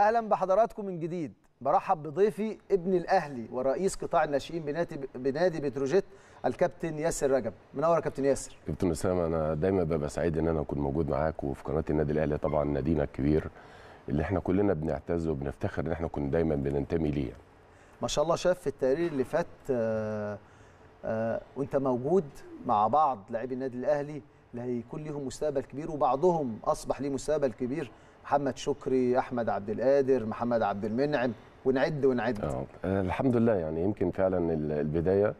اهلا بحضراتكم من جديد برحب بضيفي ابن الاهلي ورئيس قطاع الناشئين بنادي بنادي بتروجيت الكابتن ياسر رجب منور يا كابتن ياسر كابتن اسامه انا دايما ببقى سعيد ان انا اكون موجود معاك وفي قناه النادي الاهلي طبعا نادينا الكبير اللي احنا كلنا بنعتز وبنفتخر ان احنا كنا دايما بننتمي ليه ما شاء الله شاف في التقرير اللي فات آآ آه، آآ آه، وانت موجود مع بعض لاعبي النادي الاهلي اللي هيكون ليهم مستقبل كبير وبعضهم اصبح ليه مستقبل كبير محمد شكري احمد عبد القادر محمد عبد المنعم ونعد ونعد آه. آه، الحمد لله يعني يمكن فعلا البدايه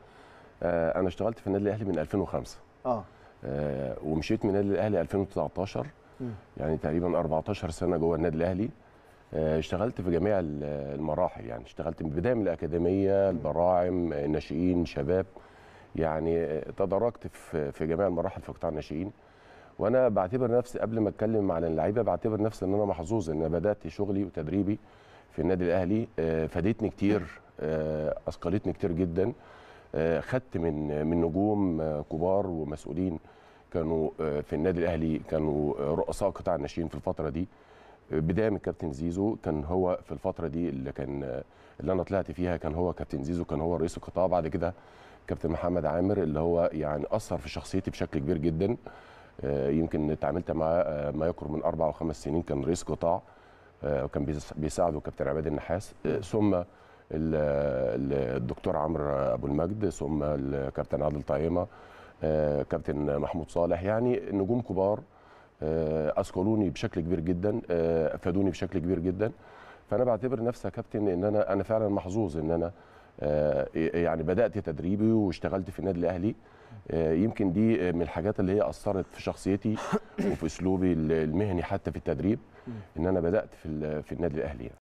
آه انا اشتغلت في النادي الاهلي من 2005 اه, آه ومشيت من النادي الاهلي 2019 م. يعني تقريبا 14 سنه جوه النادي الاهلي آه، اشتغلت في جميع المراحل يعني اشتغلت من البدايه من الاكاديميه البراعم الناشئين شباب يعني تدرجت في في جميع المراحل في قطاع الناشئين وانا بعتبر نفسي قبل ما اتكلم على اللعيبه بعتبر نفسي ان انا محظوظ ان انا بدات شغلي وتدريبي في النادي الاهلي آه، فادتني كتير آه، اثقلتني كتير جدا آه، خدت من من نجوم كبار ومسؤولين كانوا في النادي الاهلي كانوا رؤساء قطاع الناشئين في الفتره دي بدايه من كابتن زيزو كان هو في الفتره دي اللي كان اللي انا طلعت فيها كان هو كابتن زيزو كان هو رئيس القطاع بعد كده كابتن محمد عامر اللي هو يعني اثر في شخصيتي بشكل كبير جدا آه، يمكن اتعاملت معاه ما يقرب من اربع او خمس سنين كان رئيس قطاع آه، وكان بيساعده كابتن عماد النحاس آه، ثم الدكتور عمرو ابو المجد ثم الكابتن عادل طايمه كابتن محمود صالح يعني نجوم كبار اثقلوني بشكل كبير جدا افادوني بشكل كبير جدا فانا بعتبر نفسي يا كابتن ان انا انا فعلا محظوظ ان انا آه، إيه، يعني بدات تدريبي واشتغلت في النادي الاهلي آه، يمكن دي من الحاجات اللي هي اثرت في شخصيتي وفي اسلوبي المهني حتى في التدريب ان انا بدات في في النادي الاهلي يعني.